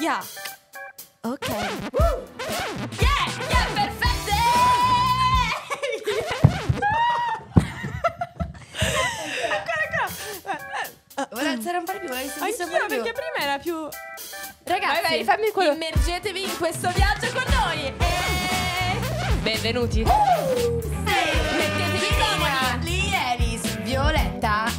Yeah. Ok. Woo! Yeah, yeah, perfette! Yeah! ancora, ancora. Eh, eh. eh, volevo alzare un po' di più, volevo Anch'io, un po' più. perché prima era più... Ragazzi, vai, vai, fammi quello. immergetevi in questo viaggio con noi! E... Benvenuti! Uh! Mettetevi comodi! Lì Violetta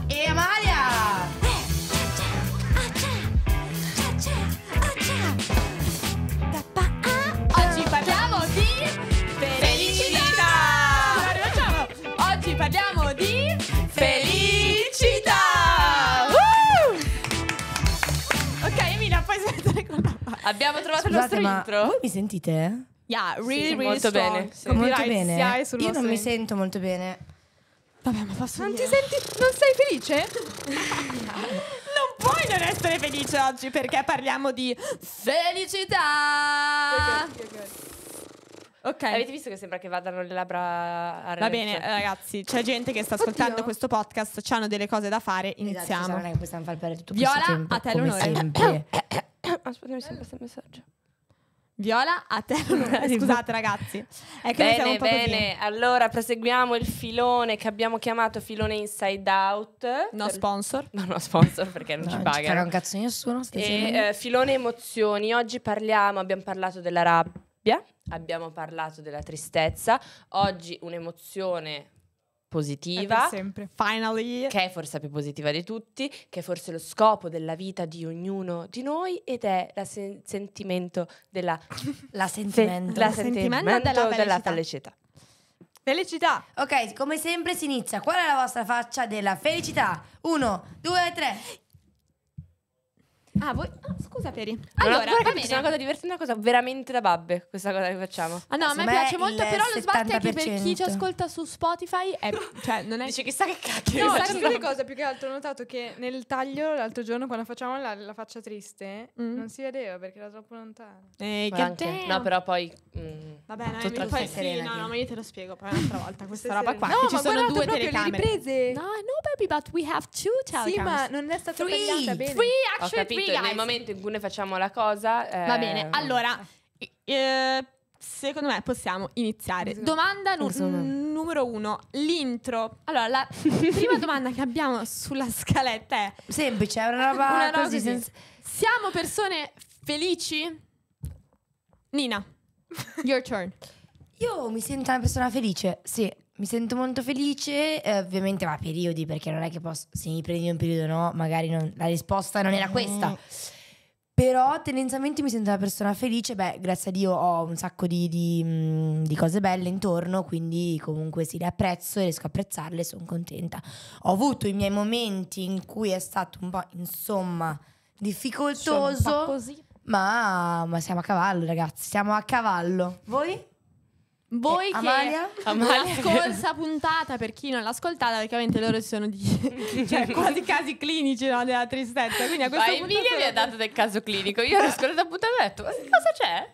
Abbiamo trovato Scusate, il nostro intro. Voi mi sentite? Yeah, really, sì, really molto strong. bene. Sì. Molto bene. Io non mi sento molto bene. Vabbè, ma posso Non dire. ti senti non sei felice? non puoi non essere felice oggi perché parliamo di felicità. Okay, Ok. Avete visto che sembra che vadano le labbra a Va bene, eh, ragazzi, c'è gente che sta ascoltando questo podcast, hanno delle cose da fare, esatto, iniziamo. Eh, esatto, non è che possiamo fare tutto Viola, questo tempo, a te l'onore. aspetta, mi sembra questo messaggio. Viola, a te. Scusate ragazzi. È che bene, bene. Così. Allora proseguiamo il filone che abbiamo chiamato filone Inside Out. No per... sponsor. No, no sponsor perché non no, ci paga. Non paga un cazzo nessuno. E, eh, filone emozioni. Oggi parliamo, abbiamo parlato della rabbia, abbiamo parlato della tristezza. Oggi un'emozione positiva, Finally. che è forse la più positiva di tutti, che è forse lo scopo della vita di ognuno di noi ed è il sen- sentimento della la sentimento, la sentimento, sentimento della, della felicità. Felicità. Ok, come sempre si inizia. Qual è la vostra faccia della felicità? Uno, due, tre. Ah, voi... ah, scusa, Peri. Allora, allora va È una cosa diversa, una cosa veramente da babbe, questa cosa che facciamo. Ah, no, a me piace molto, però lo sbatti che per chi ci ascolta su Spotify. È... cioè, non è... Dice chissà che cacchio. No, sai che cosa? Più che altro ho notato che nel taglio l'altro giorno, quando facciamo la, la faccia triste, mm. non si vedeva perché era troppo lontana. Ehi, che anche... No, però poi... Mm, Vabbè, no, tutta poi sì, no, no, ma io te lo spiego poi un'altra volta. Questa roba qua, no, ci sono due telecamere. No, no, baby, but we have two telecamere. Sì, ma non è stata tagliata bene. Three, actually three guys. Cioè, nel momento in cui noi facciamo la cosa... Eh... Va bene, ehm, allora... Eh, secondo me possiamo iniziare. Domanda nu- n- numero uno, l'intro. Allora, la prima domanda che abbiamo sulla scaletta è... Semplice, è una roba, una roba così. Senza... Siamo persone felici? Nina, your turn. Io mi sento una persona felice, sì. Mi sento molto felice, eh, ovviamente va a periodi perché non è che posso, se mi prendi un periodo no, magari non, la risposta non era mm. questa. Però tendenzialmente mi sento una persona felice, beh grazie a Dio ho un sacco di, di, mm, di cose belle intorno, quindi comunque sì le apprezzo e riesco a apprezzarle, sono contenta. Ho avuto i miei momenti in cui è stato un po' insomma difficoltoso, po ma, ma siamo a cavallo ragazzi, siamo a cavallo. Voi? Voi eh, che Amalia? Amalia. scorsa puntata, per chi non l'ha ascoltata, praticamente ovviamente loro sono di cioè, quasi casi clinici no, della tristezza. Quindi a questo Ma punto Emilia mi ha dato del caso clinico. Io l'ho ascoltata puntata e ho detto: Ma cosa c'è?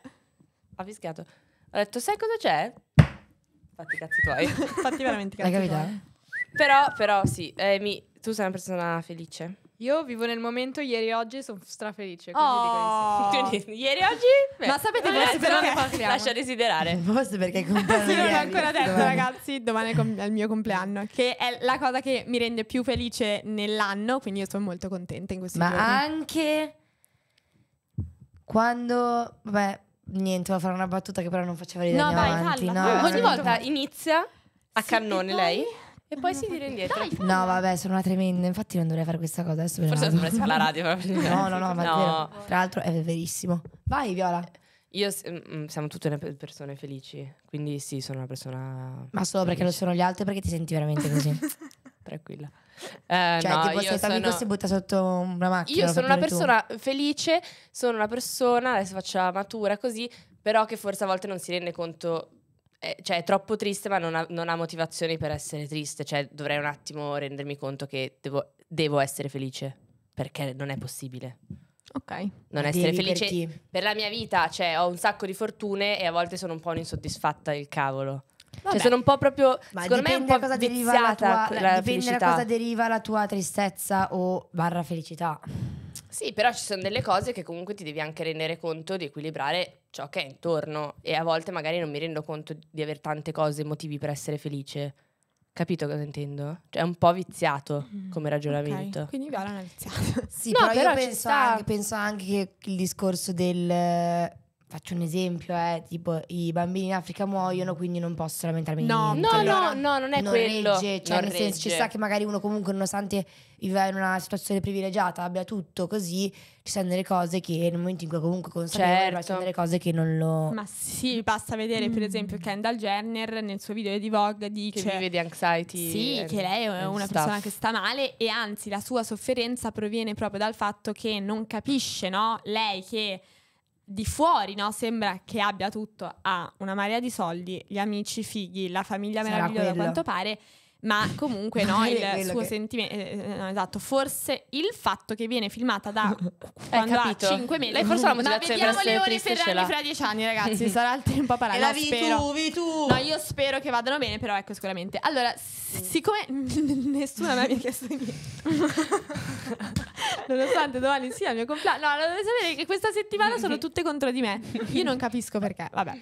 Ha fischiato. Ho detto: Sai cosa c'è? Fatti i cazzi tuoi. Fatti veramente i cazzi Hai capito? Però, però, sì, eh, mi, tu sei una persona felice. Io vivo nel momento, ieri e oggi sono strafelice. Oh. Quindi ieri e oggi? Beh, Ma sapete forse perché parliamo. lascia desiderare. Forse perché è compleanno. sì, non l'ho ancora detto, domani. ragazzi. Domani è il mio compleanno, che è la cosa che mi rende più felice nell'anno. Quindi io sono molto contenta in questo momento. Ma anche quando. Beh, niente, va a fare una battuta che però non faceva ridere. No, vai, avanti. No, Ogni volta inizia a sì, cannone lei. E poi si tira indietro. Dai, no, vabbè, sono una tremenda. Infatti, non dovrei fare questa cosa. Adesso Forse non sono presa la radio. no, no, no, ma no. tra l'altro è verissimo. Vai, Viola. Io mm, mm, siamo tutte persone felici, quindi sì, sono una persona. Ma solo felice. perché lo sono gli altri, perché ti senti veramente così. Tranquilla. Eh, cioè, no, tipo, se sono... amico si butta sotto una macchina. Io sono una persona tu. felice, sono una persona, adesso faccio la matura così, però che forse a volte non si rende conto eh, cioè, è troppo triste, ma non ha, non ha, motivazioni per essere triste. Cioè, dovrei un attimo rendermi conto che devo, devo essere felice. Perché non è possibile. Ok. Non ma essere felice per, per, la mia vita. Cioè, ho un sacco di fortune e a volte sono un po' insoddisfatta del cavolo. Cioè, Vabbè. Cioè, sono un po' proprio. Ma secondo me è un po' cosa deriva la tua, la, la dipende da cosa deriva la tua tristezza o barra felicità. Sì, però ci sono delle cose che comunque ti devi anche rendere conto di equilibrare ciò che è intorno e a volte magari non mi rendo conto di avere tante cose, motivi per essere felice. Capito cosa intendo? Cioè è un po' viziato mm-hmm. come ragionamento. Okay. Quindi Viola è una viziata. Sì, no, però, però penso, sta... anche, penso anche che il discorso del Faccio un esempio, eh, tipo i bambini in Africa muoiono, quindi non posso lamentarmi no, di niente. No, allora, no, no, non è non quello. Regge, cioè, non nel regge. senso, ci sta che magari uno comunque nonostante viva in una situazione privilegiata, abbia tutto così, ci sono delle cose che nel momento in cui comunque consapevole, certo. sono delle cose che non lo Ma sì, basta vedere mm. per esempio Kendall Jenner nel suo video di Vogue dice che vive di anxiety. Sì, che lei è una stuff. persona che sta male e anzi la sua sofferenza proviene proprio dal fatto che non capisce, no? Lei che di fuori, no? Sembra che abbia tutto, ha una marea di soldi, gli amici fighi, la famiglia Sarà meravigliosa quello. a quanto pare, ma comunque no, il suo che... sentimento, eh, eh esatto, forse il fatto che viene filmata da quando ha 5 mesi, Lei forse la motivazione ma vediamo le Ferrari fra 10 anni ragazzi, sarà il tempo a parlare, la vi spero. tu, No, io spero che vadano bene, però ecco sicuramente. Allora, siccome nessuno mi ha chiesto niente Nonostante domani sia il mio compleanno. No, dovete sapere che questa settimana sono tutte contro di me. Io non capisco perché. Vabbè.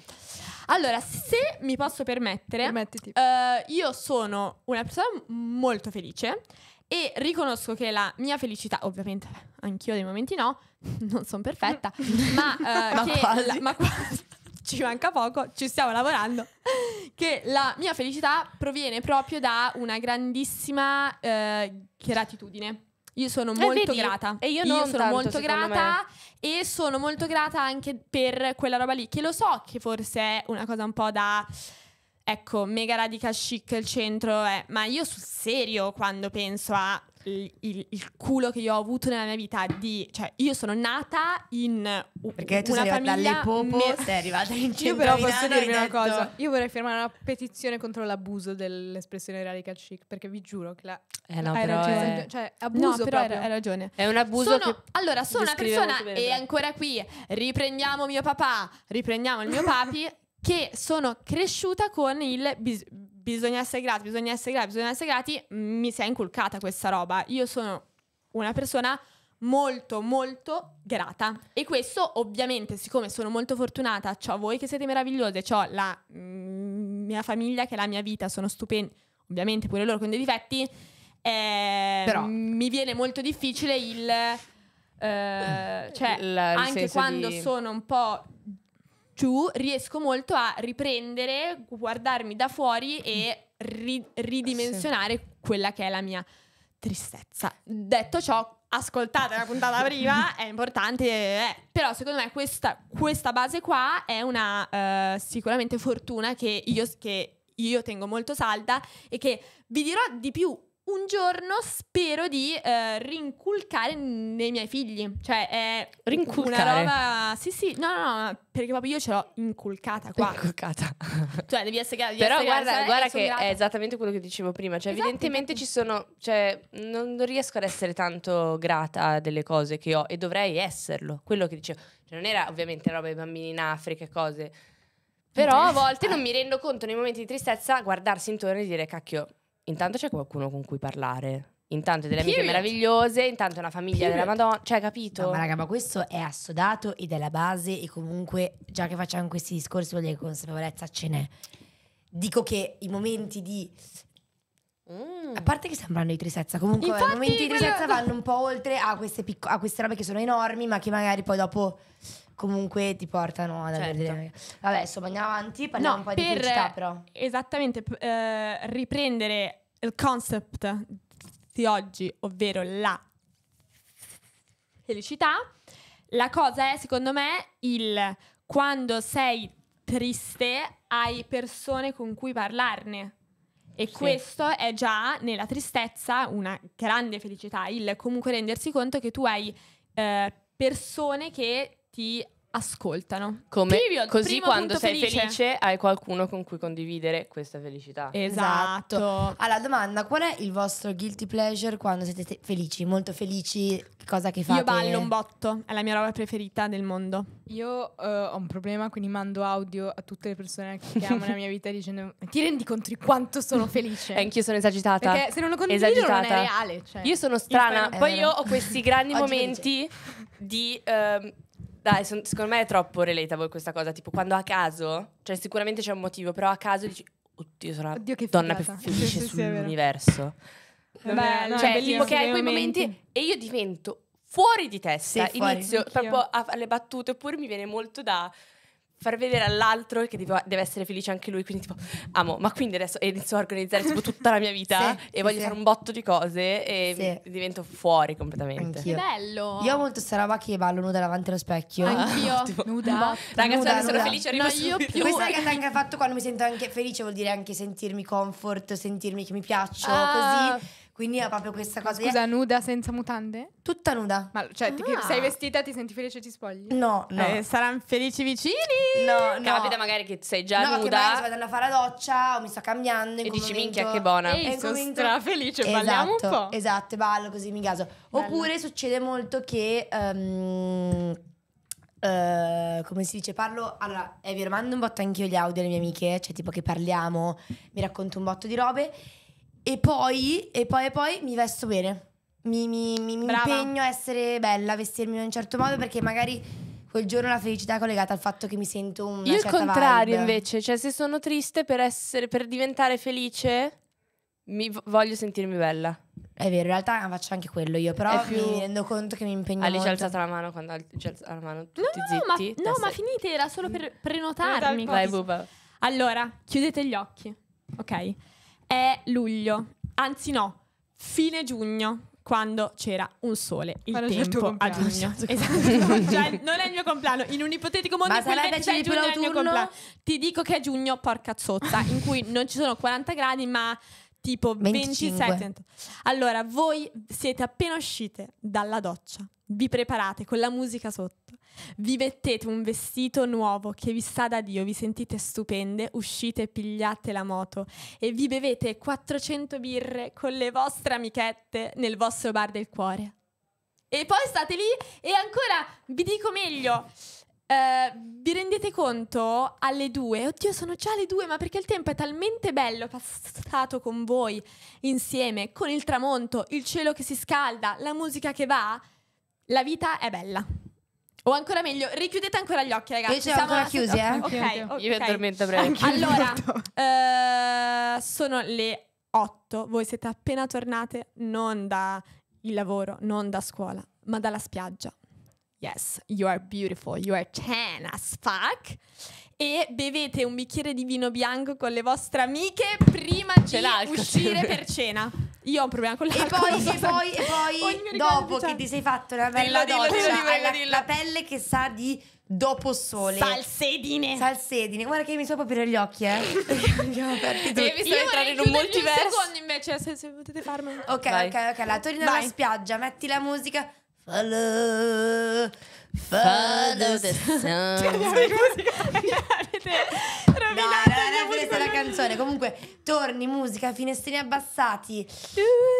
Allora, se mi posso permettere, uh, io sono una persona molto felice e riconosco che la mia felicità, ovviamente anch'io dei momenti no, non sono perfetta, ma, uh, ma, quasi. La, ma quasi. ci manca poco, ci stiamo lavorando, che la mia felicità proviene proprio da una grandissima uh, gratitudine io sono eh, molto vedi, grata. E io, non io sono tanto, molto grata. Me. E sono molto grata anche per quella roba lì. Che lo so che forse è una cosa un po' da. Ecco, mega radical chic il centro, eh, ma io sul serio quando penso a il, il, culo che io ho avuto nella mia vita di, cioè io sono nata in uh, perché tu una sei famiglia dalle popo me... sei arrivata in centro io però posso dirvi detto... una cosa io vorrei firmare una petizione contro l'abuso dell'espressione radical chic perché vi giuro che la eh no, hai ragione è... cioè abuso no, però hai, hai ragione è un abuso sono... allora sono una persona e ancora qui riprendiamo mio papà riprendiamo il mio papi che sono cresciuta con il bis- bisogna essere grati, bisogna essere grati, bisogna essere grati, mi si è inculcata questa roba. Io sono una persona molto molto grata e questo ovviamente siccome sono molto fortunata ho voi che siete meravigliose ho la mm, mia famiglia che è la mia vita sono stupendi ovviamente pure loro con dei difetti eh, Però. mi viene molto difficile il eh, cioè il, anche quando di... sono un po' ciù, riesco molto a riprendere, guardarmi da fuori e ri- ridimensionare sì. quella che è la mia tristezza. Detto ciò, ascoltate la puntata prima, è importante, eh. però secondo me questa, questa, base qua è una uh, sicuramente fortuna che io, che io tengo molto salda e che vi dirò di più, un giorno spero di eh, rinculcare nei miei figli. Cioè, è rinculcare. una roba. Sì, sì, no, no, no, perché proprio io ce l'ho inculcata qua. Inculcata. cioè, devi essere. Devi Però guarda, grande, guarda che è esattamente quello che dicevo prima. Cioè, esatto, evidentemente ci sono. Cioè, non, non riesco ad essere tanto grata a delle cose che ho e dovrei esserlo. Quello che dicevo. Cioè, non era ovviamente roba dei bambini in Africa e cose. Però a volte non mi rendo conto nei momenti di tristezza guardarsi intorno e dire cacchio intanto c'è qualcuno con cui parlare. Intanto delle amiche Period. meravigliose, intanto è una famiglia Period. della Madonna, cioè capito? No, ma raga, ma questo è assodato ed è la base e comunque già che facciamo questi discorsi vuol dire consapevolezza ce n'è. Dico che i momenti di Mm. A parte che sembrano di tristezza, comunque Infatti, i momenti di tristezza vanno un po' oltre a queste, picco- a queste robe che sono enormi, ma che magari poi dopo comunque ti portano ad certo. avere Vabbè, insomma, andiamo avanti, parliamo no, un po' per, di felicità però. Esattamente, eh, riprendere il concept di oggi, ovvero la felicità, la cosa è secondo me il quando sei triste hai persone con cui parlarne. E sì. questo è già nella tristezza una grande felicità, il comunque rendersi conto che tu hai eh, persone che ti ascoltano. Come, Previo, così quando sei felice. felice. hai qualcuno con cui condividere questa felicità. Esatto. esatto. Allora, domanda, qual è il vostro guilty pleasure quando siete felici, molto felici, cosa che fate? Io ballo un botto, è la mia roba preferita nel mondo. Io uh, ho un problema, quindi mando audio a tutte le persone che amo nella mia vita dicendo "Ti rendi conto di quanto sono felice?". Eh, anch'io sono esagitata. Perché se non lo condivido esagitata. non è reale, cioè. Io sono strana, poi io ho questi grandi momenti di uh, dai, son- secondo me è troppo relatable questa cosa. Tipo, quando a caso, cioè sicuramente c'è un motivo, però a caso dici, oddio, sono la Oddio, che donna più felice Sì, sì, sì, sull'universo. Beh, no, cioè, tipo bellissimo. che hai quei momenti. e io divento fuori di testa. Sì, fuori. Inizio Anch'io. proprio alle battute, oppure mi viene molto da far vedere all'altro che tipo, deve essere felice anche lui. Quindi, tipo, amo, ma quindi adesso inizio a organizzare tipo, tutta la mia vita sì, e sì, voglio sì. fare un botto di cose e divento fuori completamente. Anch'io. Che bello! Io ho molto questa roba che ballo nuda davanti allo specchio. Anch'io, tipo, nuda. Ragazzi, nuda, sono nuda. felice, arrivo no, io più. Questa che anche fatto quando mi sento anche felice vuol dire anche sentirmi comfort, sentirmi che mi piaccio, ah. così quindi è proprio questa cosa. Scusa, di... nuda senza mutande? Tutta nuda. Ma cioè, ti, ah. sei vestita, ti senti felice e ti spogli? No, no. Eh, saranno felici vicini? No, no. Capita magari che sei già no, nuda. No, che magari sto andando a fare la doccia o mi sto cambiando. E dici, momento... minchia, che buona. Ehi, e sono momento... strafelice, esatto, balliamo un esatto, po'. Esatto, ballo così mi caso. Bello. Oppure succede molto che... Um, Uh, come si dice, parlo. Allora, eh, vi mando un botto anch'io gli audio alle mie amiche, cioè tipo che parliamo, mi racconto un botto di robe. E poi, e poi, e poi mi vesto bene. Mi, mi, mi, mi impegno a essere bella, vestirmi in un certo modo perché magari quel giorno la felicità è collegata al fatto che mi sento un Io il contrario vibe. invece, cioè se sono triste per, essere, per diventare felice, mi, voglio sentirmi bella. È vero, in realtà faccio anche quello io, però più... mi rendo conto che mi impegno Alice molto. Alice ha alzato la mano quando ha alzato la mano, tutti no, zitti. No, ma, no, ma finite, era solo per prenotarmi. Vai, buba. Allora, chiudete gli occhi, ok? è luglio, anzi no, fine giugno, quando c'era un sole. Il quando tempo a giugno. Esatto. cioè, non è il mio compleanno. In un ipotetico mondo Ma il 26 giugno è il mio compleanno. Ti dico che è giugno, porca zozza, in cui non ci sono 40 gradi, ma tipo 25. 27. Allora, voi siete appena uscite dalla doccia, vi preparate con la musica sotto vi mettete un vestito nuovo che vi sta da Dio, vi sentite stupende, uscite e pigliate la moto e vi bevete 400 birre con le vostre amichette nel vostro bar del cuore. E poi state lì e ancora vi dico meglio. Eh, vi rendete conto alle due? Oddio, sono già le due, ma perché il tempo è talmente bello passato con voi insieme, con il tramonto, il cielo che si scalda, la musica che va. La vita è bella. O ancora meglio, richiudete ancora gli occhi, ragazzi. Io ci siamo ancora chiusi, eh? Ok, okay. okay. Io mi addormento presto. Allora, eh, sono le 8. Voi siete appena tornate non dal lavoro, non da scuola, ma dalla spiaggia. Yes, you are beautiful, you are tan as fuck e bevete un bicchiere di vino bianco con le vostre amiche prima Ce di uscire per cena. Io ho un problema con l'alcol. E poi, so e poi, e poi dopo che diciamo. ti sei fatto una bella dillo, doccia, dillo, dillo, la, dillo. la pelle che sa di dopo sole salsedine salsedine guarda che mi so aprire gli occhi eh abbiamo aperti tutti entrare in un multiverso un secondo invece se, se potete farmelo ok Vai. ok ok la torri alla spiaggia metti la musica Follow, follow the sun. No, era questa la canzone. Comunque, torni, musica, finestrini abbassati,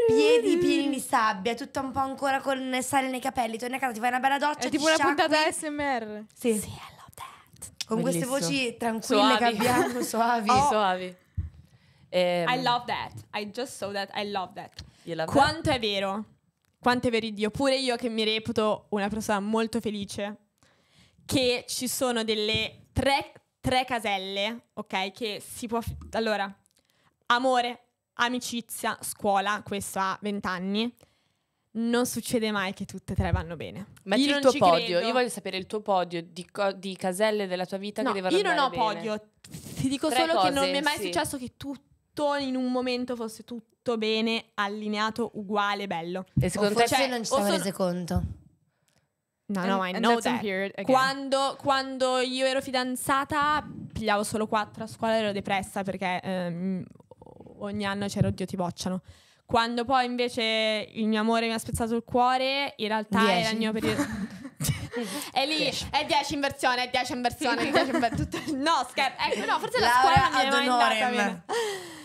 piedi pieni di sabbia, tutto un po' ancora con sale nei capelli. Torni a casa, ti fai una bella doccia. È tipo una puntata ASMR. Sì. sì, I love that. Con Bellissimo. queste voci tranquille suavi. che abbiamo, Soavi Oh. Suavi. Um, I ehm. love that. I just saw that. I love that. Love Quanto that? è vero? quanto è veridio, pure io che mi reputo una persona molto felice, che ci sono delle tre, tre caselle, ok, che si può... Allora, amore, amicizia, scuola, questo a vent'anni, non succede mai che tutte e tre vanno bene. Ma il tuo podio, credo. io voglio sapere il tuo podio di, di caselle della tua vita no, che devono andare bene. Io non ho bene. podio, ti dico tre solo cose, che non mi è mai sì. successo che tutto in un momento fosse tutto tutto bene, allineato, uguale, bello. E secondo o te cioè, non ci siamo sono... rese conto? No, no, and, I know that. Quando, quando, io ero fidanzata, pigliavo solo quattro a scuola e ero depressa perché ehm, ogni anno c'era oddio ti bocciano. Quando poi invece il mio amore mi ha spezzato il cuore, in realtà Dieci. era il mio periodo... è lì, Dieci. è 10 in versione, è 10 in versione, sì. è 10 in No, scherzo, ecco, no, forse Laura la scuola non mi è mai andata bene.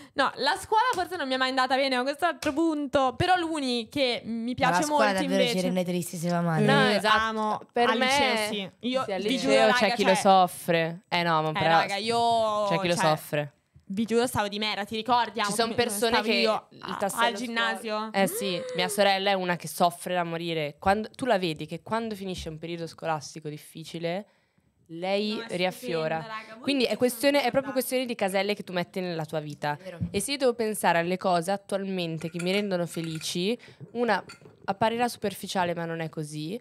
No, la scuola forse non mi è mai andata bene a quest'altro punto. Però l'Uni che mi piace molto. Ma la scuola molto, davvero invece... tristissima male. No, eh, esatto. Amo. Per al me... liceo sì. Io sì, al liceo c'è cioè... chi lo cioè soffre. Eh no, ma eh, però... Eh, raga, io... C'è chi lo cioè... soffre vi giuro stavo di mera, ti ricordi? Ci sono persone che io il tassello al ginnasio. Scuola. Eh sì, mia sorella è una che soffre da morire. Quando, tu la vedi che quando finisce un periodo scolastico difficile lei no, riaffiora. Stupenda, Quindi è, questione, è, proprio questione di caselle che tu metti nella tua vita. E se io devo pensare alle cose attualmente che mi rendono felici, una apparirà superficiale ma non è così.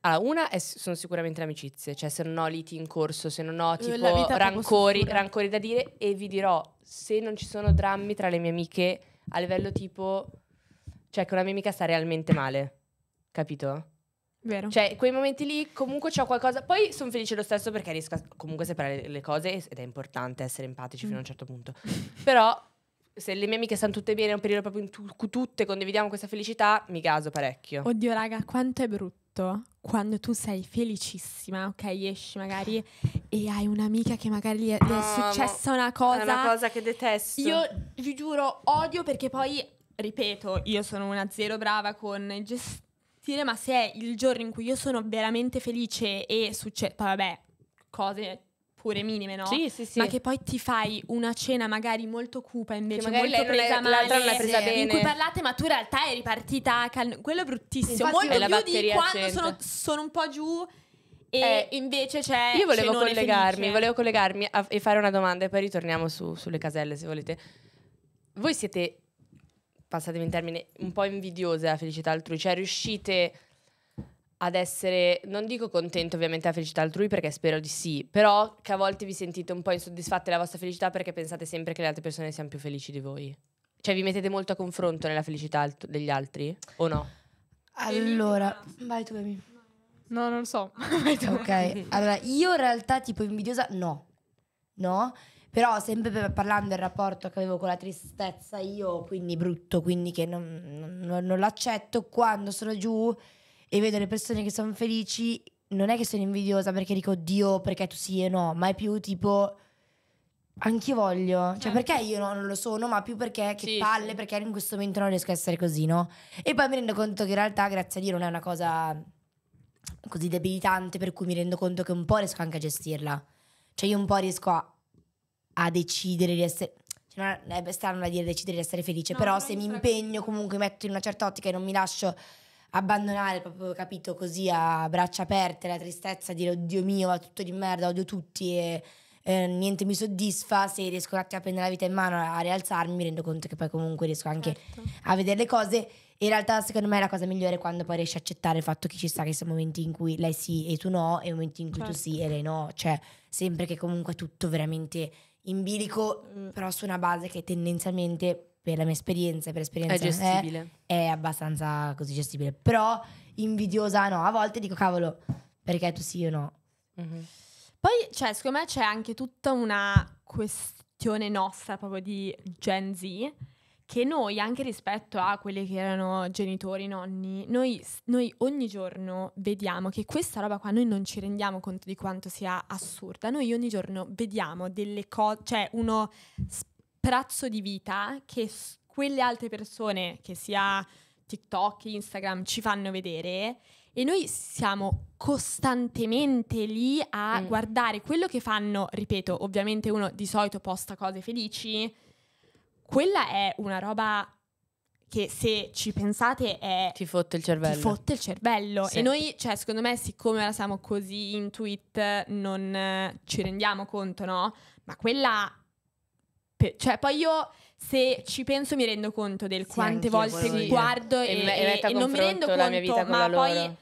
Allora, una è, sono sicuramente le amicizie, cioè se non ho liti in corso, se non ho tipo rancori, rancori da dire e vi dirò, se non ci sono drammi tra le mie amiche a livello tipo, cioè che una mia amica sta realmente male, capito? Vero. Cioè, quei momenti lì comunque c'ho qualcosa. Poi sono felice lo stesso perché riesco a comunque a separare le, cose ed è importante essere empatici mm. fino a mm. un certo punto. Però se le mie amiche stanno tutte bene, è un periodo proprio in cui tutte condividiamo questa felicità, mi caso parecchio. Oddio, raga, quanto è brutto quando tu sei felicissima, ok? Esci magari e hai un'amica che magari gli è, gli è successa una cosa. È una cosa che detesto. Io vi giuro, odio perché poi ripeto, io sono una zero brava con gestire partire, ma se è il giorno in cui io sono veramente felice e succede, vabbè, cose pure minime, no? Sì, sì, sì. Ma che poi ti fai una cena magari molto cupa invece, molto lei presa male, l'altra l'ha presa bene. in cui parlate ma tu in realtà eri partita, cal- quello è bruttissimo, Infatti, molto è più di quando sono, sono un po' giù e eh, invece c'è Io volevo collegarmi, felice. volevo collegarmi a, e fare una domanda e poi ritorniamo su, sulle caselle se volete. Voi siete passatemi in termine, un po' invidiose della felicità altrui, cioè riuscite ad essere, non dico contento ovviamente della felicità altrui perché spero di sì, però che a volte vi sentite un po' insoddisfatte della vostra felicità perché pensate sempre che le altre persone siano più felici di voi. Cioè vi mettete molto a confronto nella felicità alt- degli altri o no? Allora, vai tu Amy. No, non lo so. ok, allora io in realtà tipo invidiosa no. No, però sempre parlando del rapporto che avevo con la tristezza io, quindi brutto, quindi che non, non, non l'accetto, quando sono giù e vedo le persone che sono felici, non è che sono invidiosa perché dico Dio, perché tu sì e no, ma è più tipo anche io voglio, cioè certo. perché io non lo sono, ma più perché che sì, palle, sì. perché in questo momento non riesco a essere così, no? E poi mi rendo conto che in realtà, grazie a Dio, non è una cosa così debilitante per cui mi rendo conto che un po' riesco anche a gestirla. Cioè io un po' riesco a a decidere di essere cioè, non è strano da dire decidere di essere felice no, però se mi impegno comunque metto in una certa ottica e non mi lascio abbandonare proprio capito così a braccia aperte la tristezza dire oddio mio va tutto di merda odio tutti e eh, niente mi soddisfa se riesco un attimo a prendere la vita in mano a rialzarmi mi rendo conto che poi comunque riesco anche certo. a vedere le cose in realtà secondo me è la cosa migliore quando poi riesci a accettare il fatto che ci sta che sono momenti in cui lei sì e tu no e momenti in cui certo. tu sì e lei no cioè sempre che comunque tutto veramente in bilico, mm. però su una base che tendenzialmente, per la mia esperienza, per esperienza è gestibile. È, è abbastanza così gestibile. Però invidiosa no, a volte dico cavolo, perché tu sì o no? Mm-hmm. Poi, cioè, secondo me c'è anche tutta una questione nostra proprio di Gen Z che noi, anche rispetto a quelli che erano genitori, nonni, noi, noi, ogni giorno vediamo che questa roba qua noi non ci rendiamo conto di quanto sia assurda. Noi ogni giorno vediamo delle cose, cioè uno sprazzo di vita che s- quelle altre persone, che sia TikTok, Instagram, ci fanno vedere e noi siamo costantemente lì a mm. guardare quello che fanno, ripeto, ovviamente uno di solito posta cose felici quella è una roba che se ci pensate è... Ti fotte il cervello. Ti fotte il cervello. Sì. E noi, cioè, secondo me, siccome ora siamo così in tweet, non eh, ci rendiamo conto, no? Ma quella... Pe- cioè, poi io se ci penso mi rendo conto del sì, quante volte mi guardo e, e, e, e non mi rendo conto, mia vita ma poi... Loro.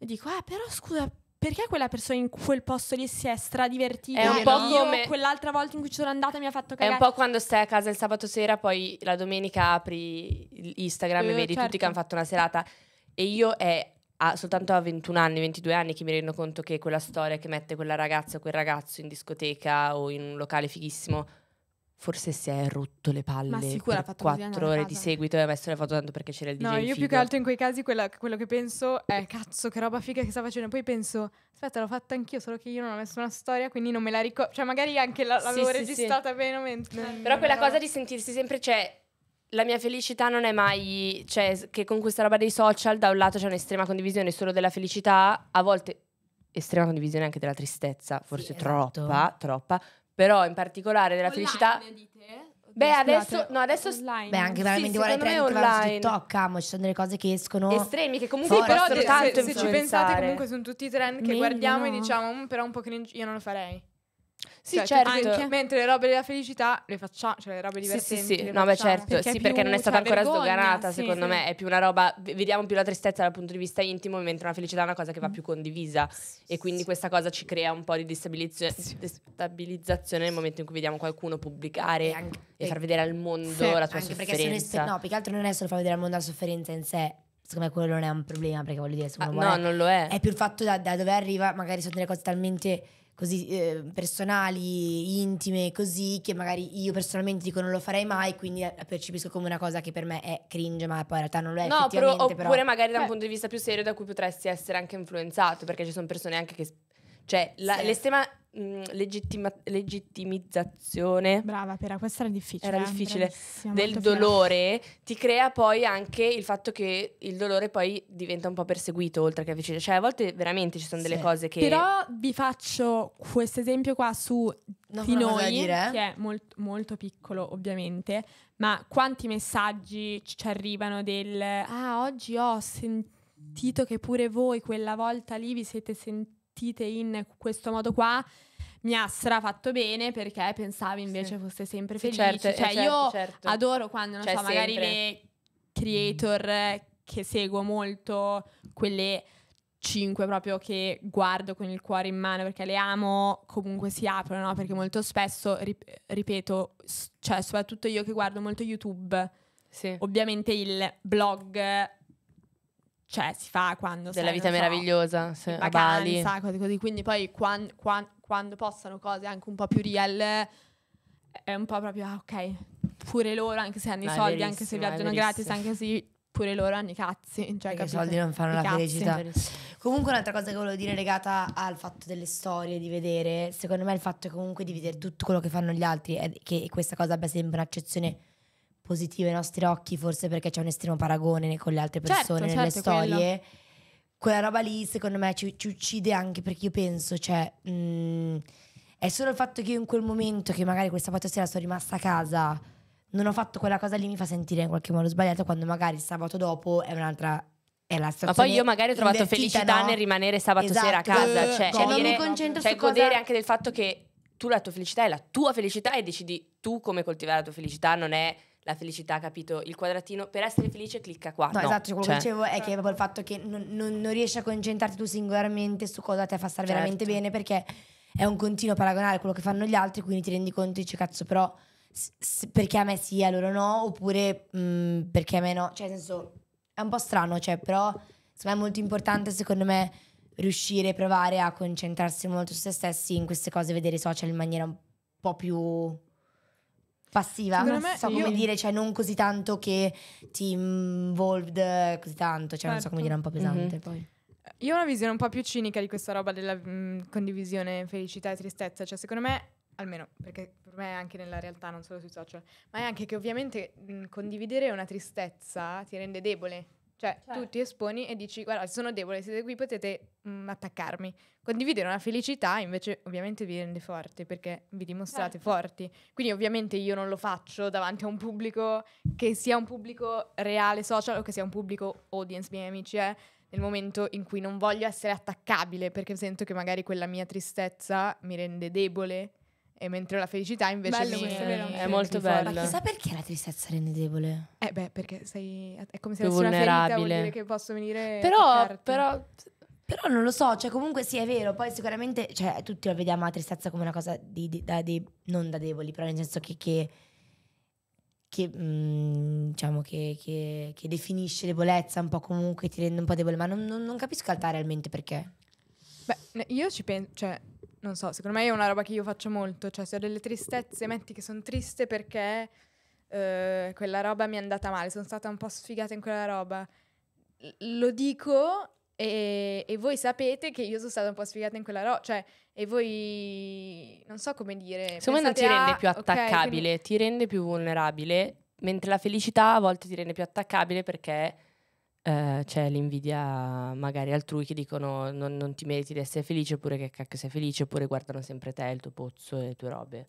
Dico, ah, però scusa, perché quella persona in quel posto lì si è stradivertita? È un po' no? come quell'altra volta in cui ci sono andata e mi ha fatto cagare. È un po' quando stai a casa il sabato sera, poi la domenica apri Instagram eh, e vedi certo. tutti che certo. hanno fatto una serata. E io è a, soltanto a 21 anni, 22 anni che mi rendo conto che quella storia che mette quella ragazza o quel ragazzo in discoteca o in un locale fighissimo forse si è rotto le palle sicura, per quattro ore di seguito e ha messo le foto tanto perché c'era il DJ No, io figo. più che altro in quei casi quella, quello che penso è cazzo che roba figa che sta facendo poi penso aspetta l'ho fatta anch'io solo che io non ho messo una storia quindi non me la ricordo cioè magari anche la, l'avevo sì, registrata sì, bene mentre sì. Però quella cosa di sentirsi sempre cioè la mia felicità non è mai cioè che con questa roba dei social da un lato c'è un'estrema condivisione solo della felicità a volte estrema condivisione anche della tristezza, forse sì, esatto. troppa, troppa, però in particolare della online, felicità... Dite? Beh, adesso, no, adesso online. Beh, anche veramente sì, guarda i trend online. su TikTok, amo, ah, ci sono delle cose che escono estremi che comunque sì, però se, tanto se, se ci pensate comunque sono tutti i trend che Meglio guardiamo no. e diciamo, mm, però un po' cringe, io non lo farei. Sì, cioè, certo. Anche. Mentre le robe della felicità le facciamo, cioè le robe divertenti. Sì, sì, sì. no, beh, certo. Perché sì, più, perché non è stata cioè, ancora vergogna, sdoganata, sì, secondo sì. me. È più una roba, vediamo più la tristezza dal punto di vista intimo, mentre una felicità è una cosa che va mm. più condivisa. E quindi questa cosa ci crea un po' di destabilizzazione nel momento in cui vediamo qualcuno pubblicare e, anche, e far vedere al mondo la tua anche sofferenza. no, più che altro non è solo far vedere al mondo la sofferenza in sé, secondo me quello non è un problema perché voglio dire, ah, no, non lo è. È più il fatto da, da, dove arriva, magari sono delle cose talmente così eh, personali, intime, così, che magari io personalmente dico non lo farei mai, quindi la percepisco come una cosa che per me è cringe, ma poi in realtà non lo è no, effettivamente. Però, oppure però... magari da un Beh. punto di vista più serio da cui potresti essere anche influenzato, perché ci sono persone anche che... Cioè, la, sì. l'estrema mh, mm, legittima- legittimizzazione. Brava, Pera, questa era difficile. Era eh, difficile. Del dolore fiera. ti crea poi anche il fatto che il dolore poi diventa un po' perseguito oltre che avvicinato. Cioè, a volte veramente ci sono sì. delle cose che. Però vi faccio questo esempio qua su no, di noi, dire, eh. che è molto, molto piccolo, ovviamente. Ma quanti messaggi ci arrivano del ah, oggi ho sentito che pure voi quella volta lì vi siete sentiti gestite in questo modo qua mi ha strafatto bene perché pensavo invece sì. fosse sempre felice. Sì, certo, eh, cioè, certo, io certo. adoro quando, non cioè, so, magari sempre. le creator che seguo molto, quelle cinque proprio che guardo con il cuore in mano perché le amo, comunque si aprono, no? perché molto spesso, ripeto, cioè soprattutto io che guardo molto YouTube, sì. ovviamente il blog cioè si fa quando della sei, vita so, meravigliosa se, vacanza, cose così quindi poi quan, quan, quando possano cose anche un po' più real è un po' proprio ah, ok pure loro anche se hanno i soldi anche se viaggiano gratis anche se pure loro hanno i cazzi cioè, i soldi non fanno I la felicità comunque un'altra cosa che volevo dire legata al fatto delle storie di vedere secondo me il fatto è comunque di vedere tutto quello che fanno gli altri è che questa cosa abbia sempre un'accezione positivo ai nostri occhi, forse perché c'è un estremo paragone con le altre certo, persone certo, nelle certo, storie. Quello. Quella roba lì, secondo me, ci, ci, uccide anche perché io penso, cioè, mh, mm, è solo il fatto che io in quel momento, che magari questa volta sera sono rimasta a casa, non ho fatto quella cosa lì, mi fa sentire in qualche modo sbagliata, quando magari sabato dopo è un'altra È la ma poi io magari ho trovato felicità no? nel rimanere sabato esatto. sera a esatto. casa. Cioè, cioè, cioè non mi concentro cioè, su godere cosa... anche del fatto che tu la tua felicità è la tua felicità e decidi tu come coltivare la tua felicità, non è la felicità, capito? Il quadratino, per essere felice clicca qua. No, no. esatto, cioè, quello cioè. che dicevo è che proprio il fatto che non, non, non, riesci a concentrarti tu singolarmente su cosa te fa stare certo. veramente bene, perché è un continuo paragonare quello che fanno gli altri, quindi ti rendi conto e dici cazzo, però s- s- perché a me sì, loro no, oppure mh, mm, perché a me no, cioè nel senso è un po' strano, cioè, però me è molto importante secondo me riuscire a provare a concentrarsi molto su se stessi in queste cose, vedere i social in maniera un po' più passiva, so come io... dire, cioè non così tanto che ti involved così tanto, cioè certo. non so come certo. dire, è un po' mhm. pesante mm-hmm. poi. Io ho una visione un po' più cinica di questa roba della mh, condivisione felicità e tristezza, cioè secondo me almeno perché per me è anche nella realtà, non solo sui social, ma è anche che ovviamente mh, condividere una tristezza ti rende debole cioè, cioè, tu ti esponi e dici, guarda, sono debole, siete qui, potete mh, mm, attaccarmi. Condividere una felicità invece ovviamente vi rende forte perché vi dimostrate certo. forti. Quindi ovviamente io non lo faccio davanti a un pubblico che sia un pubblico reale social o che sia un pubblico audience, miei amici, eh, nel momento in cui non voglio essere attaccabile, perché sento che magari quella mia tristezza mi rende debole e mentre la felicità invece bello, mi... è, è molto bella. Ma chissà perché la tristezza rende debole. Eh beh, perché sei... È come se Più avessi vulnerabile. una ferita, che posso venire... Però, però... Però non lo so, cioè comunque sì è vero, poi sicuramente, cioè tutti la vediamo la tristezza come una cosa di, di, da, di, non da deboli, però nel senso che, che, che mh, mm, diciamo che, che, che, definisce debolezza un po' comunque, ti rende un po' debole, ma non, non, non capisco realmente perché. Beh, io ci penso, cioè non so, secondo me è una roba che io faccio molto, cioè se ho delle tristezze, metti che sono triste perché eh, quella roba mi è andata male, sono stata un po' sfigata in quella roba. L- lo dico e, e, voi sapete che io sono stata un po' sfigata in quella roba, cioè, e voi non so come dire. Secondo me non ti a, rende più ah, attaccabile, okay, quindi... ti rende più vulnerabile, mentre la felicità a volte ti rende più attaccabile perché eh, c'è l'invidia magari altrui che dicono non, non ti meriti di essere felice oppure che cacchio sei felice oppure guardano sempre te, il tuo pozzo e le tue robe.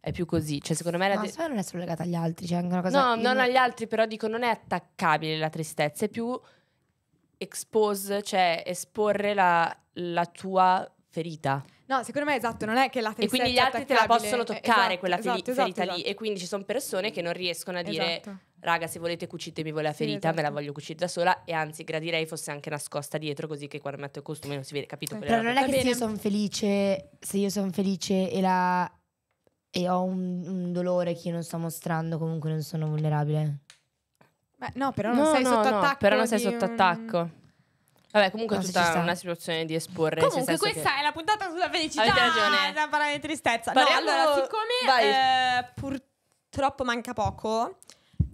È più così, cioè secondo me la ma non è solo legata agli altri, c'è anche una cosa No, non agli altri, però dico non è attaccabile la tristezza, è più expose, cioè esporre la, la tua ferita. No, secondo me esatto, non è che la tristezza E quindi gli altri te la possono toccare esatto, quella feli- esatto, ferita esatto, lì e esatto. quindi ci sono persone che non riescono a dire esatto. raga se volete cucitemi voi la ferita, sì, me la esatto. voglio cucire da sola e anzi gradirei fosse anche nascosta dietro così che quando metto il costume non si vede, capito? Sì. Però non è che se io sono felice, se io sono felice e la e ho un, un, dolore che io non sto mostrando, comunque non sono vulnerabile. Beh, no, però non no, sei no, sotto no, attacco. Però non sei sotto un... attacco. Vabbè, comunque è tutta una situazione di esporre. Comunque, questa che... è la puntata sulla felicità. Avete ragione. Da parlare di tristezza. Parliamo... No, allora, siccome eh, purtroppo manca poco,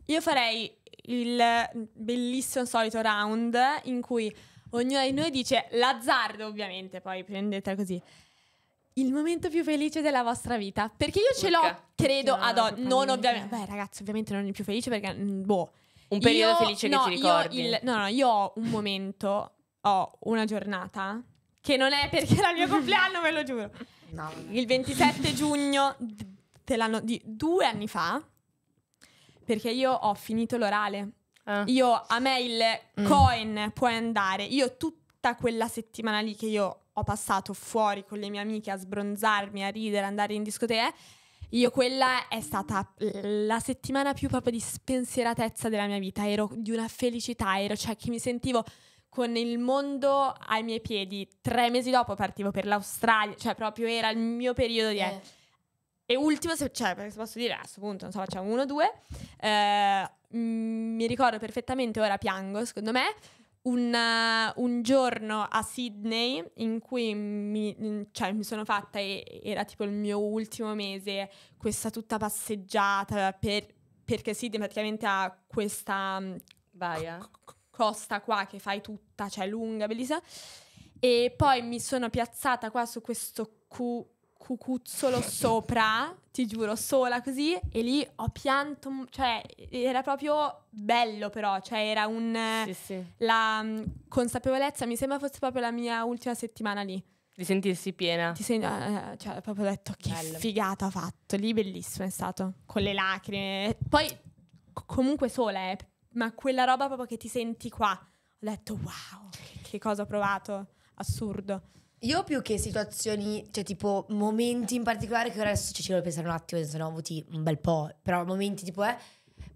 io farei il bellissimo solito round in cui ognuno di noi dice l'azzardo, ovviamente, poi prendete così. Il momento più felice della vostra vita. Perché io ce Urca. l'ho, credo, ad oggi. Non ovviamente. Beh, ragazzi, ovviamente non il più felice perché. Mm, boh. Un periodo io, felice no, che ti ricordi. Io, il, no, no, io ho un momento ho una giornata che non è perché era il mio compleanno, ve lo giuro. No. Il 27 giugno dell'anno di due anni fa, perché io ho finito l'orale. Ah. Io a me il mm. coin puoi andare. Io tutta quella settimana lì che io ho passato fuori con le mie amiche a sbronzarmi, a ridere, andare in discoteca. Io quella è stata la settimana più proprio di spensieratezza della mia vita. Ero di una felicità, ero cioè che mi sentivo con il mondo ai miei piedi. Tre mesi dopo partivo per l'Australia, cioè proprio era il mio periodo di... Eh. E ultimo, se, cioè, perché posso dire a questo punto, non so, facciamo uno o due, eh, mm, mi ricordo perfettamente, ora piango, secondo me, un, uh, un, giorno a Sydney in cui mi, mm, cioè, mi, sono fatta, era tipo il mio ultimo mese, questa tutta passeggiata per, perché Sydney praticamente ha questa mm, baia. C- costa qua che fai tutta, cioè lunga, bellissima. E poi mi sono piazzata qua su questo cu- cucuzzolo sopra, ti giuro, sola così, e lì ho pianto, cioè era proprio bello però, cioè era un... Sì, sì. La mm, consapevolezza, mi sembra fosse proprio la mia ultima settimana lì. Di sentirsi piena. Ti sei, eh, eh, cioè, proprio detto che Bello. figata ha fatto, lì bellissimo è stato, con le lacrime. Poi comunque sola, eh, ma quella roba proprio che ti senti qua. Ho detto wow, che cosa ho provato, assurdo. Io più che situazioni, cioè tipo momenti in particolare che ora adesso ci devo pensare un attimo, se no ho avuti un bel po', però momenti tipo eh,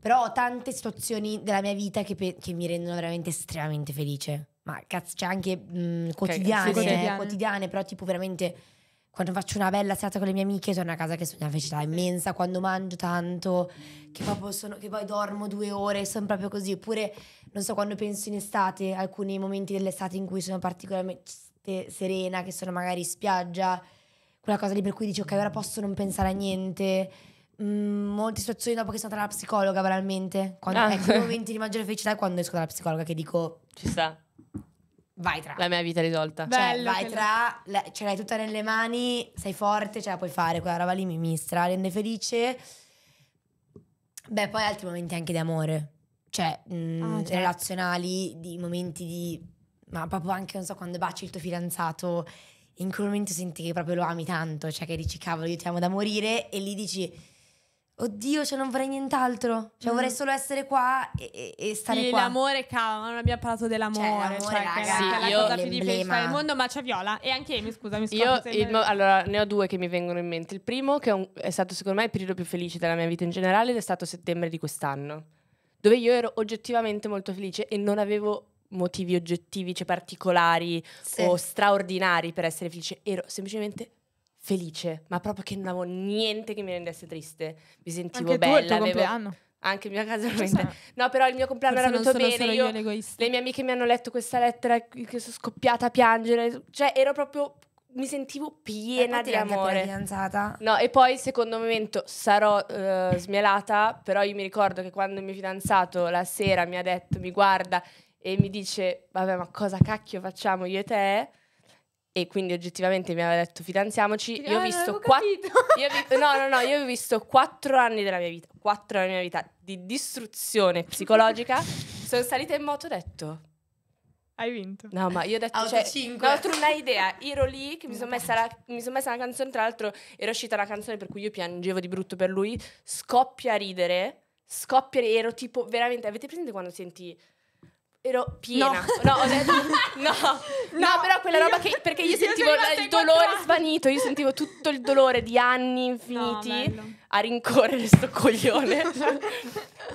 però ho tante situazioni della mia vita che, pe- che mi rendono veramente estremamente felice. Ma cazzo, c'è cioè anche mh, quotidiane, okay, sì, quotidiane. Eh, quotidiane, però tipo veramente quando faccio una bella serata con le mie amiche torno a casa che sono una felicità immensa, quando mangio tanto, che, sono, che poi dormo due ore, sono proprio così, oppure non so quando penso in estate, alcuni momenti dell'estate in cui sono particolarmente serena, che sono magari spiaggia, quella cosa lì per cui dico, ok ora posso non pensare a niente, Mm, molte situazioni dopo che sono andata dalla psicologa veramente quando, ah. ecco, i momenti di maggiore felicità è quando esco dalla psicologa che dico ci sta vai tra. La mia vita è risolta. Cioè, Bello, cioè, vai tra, la, ce l'hai tutta nelle mani, sei forte, ce la puoi fare, quella roba lì mi, mi rende felice. Beh, poi altri momenti anche di amore, cioè mh, mm, ah, certo. relazionali, di momenti di... Ma proprio anche, non so, quando baci il tuo fidanzato, in quel momento senti che proprio lo ami tanto, cioè che dici, cavolo, io ti amo da morire, e lì dici oddio, cioè non vorrei nient'altro. Cioè, mm. vorrei solo essere qua e, e stare sì, qua. L'amore, cavolo, non abbiamo parlato dell'amore. Cioè, cioè raga, sì, è la io, cosa più difficile del mondo, ma c'è Viola. E anche Amy, scusami. mi scuso. Io, allora, ne ho due che mi vengono in mente. Il primo, che è, un, è stato secondo me il periodo più felice della mia vita in generale, ed è stato settembre di quest'anno. Dove io ero oggettivamente molto felice e non avevo motivi oggettivi, cioè particolari sì. o straordinari per essere felice. Ero semplicemente felice felice, ma proprio che non avevo niente che mi rendesse triste. Mi sentivo Anche bella. Tu, il tuo compleanno. Anche il mio casualmente. No, però il mio compleanno Forse era andato bene. Io, io le mie amiche mi hanno letto questa lettera che sono scoppiata a piangere. Cioè, ero proprio mi sentivo piena di amore. Fidanzata. No, e poi secondo momento sarò uh, smielata, però io mi ricordo che quando il mio fidanzato la sera mi ha detto, mi guarda e mi dice, vabbè ma cosa cacchio facciamo io e te? e quindi oggettivamente mi aveva detto fidanziamoci. io ho visto quattro. Vi- no, no, no, io ho visto quattro anni della mia vita, quattro anni della mia vita di distruzione psicologica. Sono salita in moto e ho detto. Hai vinto. No, ma io ho detto. Auto cioè, 5. No, tu non hai idea. Ero lì che mi sono messa, son messa una canzone. Tra l'altro, era uscita una canzone per cui io piangevo di brutto per lui. Scoppia a ridere. Scoppia. Ero tipo veramente. Avete presente quando senti ero piena. No, no, detto, no, no, no, però quella roba che. Perché io sentivo io il dolore svanito, io sentivo tutto il dolore di anni infiniti no, a rincorrere sto coglione.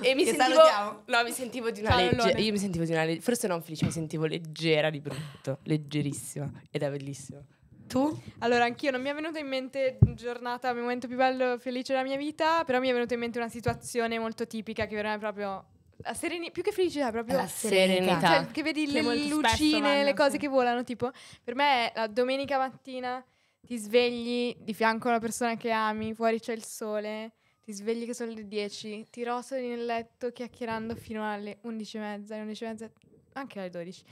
e mi che sentivo. Salutiamo. No, mi sentivo di una leggera. Io mi sentivo di una legge, Forse non felice, mi sentivo leggera di brutto, leggerissima. Ed è bellissimo. Tu? Allora, anch'io non mi è venuta in mente giornata, momento più bello, felice della mia vita, però mi è venuta in mente una situazione molto tipica che veramente è proprio la sereni- più che felicità, proprio la cioè, serenità. Cioè, che vedi che le lucine, le cose sì. che volano. Tipo, per me la domenica mattina ti svegli di fianco alla persona che ami, fuori c'è il sole, ti svegli che sono le 10, ti rosoli nel letto chiacchierando fino alle 11 e mezza, alle 11 e mezza, anche alle 12.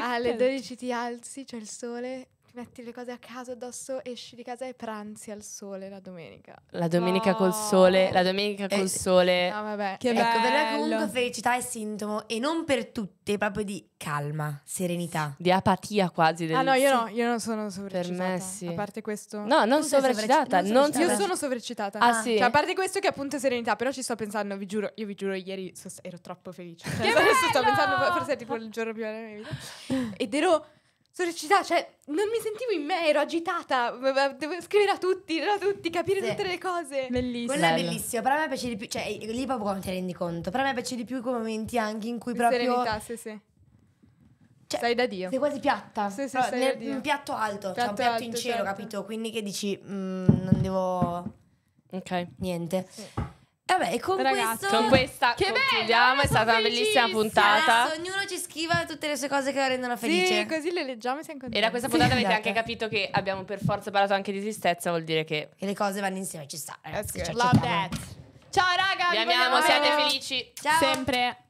alle 12 ti alzi, c'è il sole, ti metti le cose a caso addosso, esci di casa e pranzi al sole la domenica. La domenica oh. col sole, la domenica col eh, sole. No, vabbè. Che ecco, bello. per me comunque felicità è sintomo e non per tutte, proprio di calma, serenità. Di apatia quasi. Del... Ah no, io no, io non sono sovraccitata. Per me sì. A parte questo. No, non sovraccitata. Non sovraccitata. Io sono sovraccitata. Ah, ah sì. Cioè, a parte questo che appunto è serenità, però ci sto pensando, vi giuro, io vi giuro, ieri so, ero troppo felice. Che bello! Cioè, sto pensando, forse è tipo il giorno più bello della mia vita. Ed ero Società, cioè, non mi sentivo in me, ero agitata. Devo scrivere a tutti, a tutti, capire sì. tutte le cose. Bellissimo. Quello è bellissimo, però a me piace di più, cioè, lì proprio non ti rendi conto, però a me piace di più quei momenti anche in cui in proprio... Serenità, sì, sì. Cioè, sei da Dio. Sei quasi piatta. Sì, sì, sei nel, un piatto alto, cioè, piatto cioè un piatto alto, in cielo, certo. capito? Quindi che dici, mh, mm, non devo... Ok. Niente. Sì. Vabbè, e con, Ragazzi, questo... con questa che concludiamo, bello, è stata una bellissima puntata. Adesso ognuno ci scriva tutte le sue cose che la rendono felice. Sì, così le leggiamo e siamo contenti. E da questa puntata sì, avete esatto. anche capito che abbiamo per forza parlato anche di tristezza, vuol dire che... E le cose vanno insieme, ci sta, ragazzi. Love that. Ciao raga, vi, vi amiamo, siete felici. Ciao. Sempre.